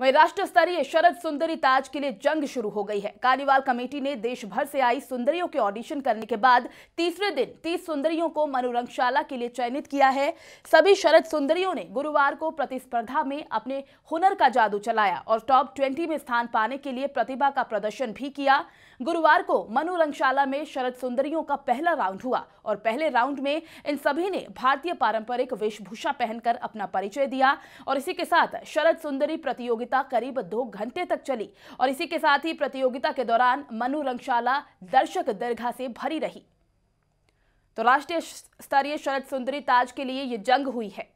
वहीं राष्ट्र स्तरीय शरद सुंदरी ताज के लिए जंग शुरू हो गई है कार्निवाल कमेटी ने देश भर से आई सुंदरियों के ऑडिशन करने के बाद तीसरे दिन तीस सुंदरियों को मनोरंगशाला के लिए चयनित किया है सभी शरद सुंदरियों ने गुरुवार को प्रतिस्पर्धा में अपने हुनर का जादू चलाया और टॉप ट्वेंटी में स्थान पाने के लिए प्रतिभा का प्रदर्शन भी किया गुरुवार को मनोरंगशाला में शरद सुंदरियों का पहला राउंड हुआ और पहले राउंड में इन सभी ने भारतीय पारंपरिक वेशभूषा पहनकर अपना परिचय दिया और इसी के साथ शरद सुंदरी प्रतियोगिता प्रतियोगिता करीब दो घंटे तक चली और इसी के साथ ही प्रतियोगिता के दौरान मनु रंगशाला दर्शक दीर्घा से भरी रही तो राष्ट्रीय स्तरीय शरद सुंदरी ताज के लिए ये जंग हुई है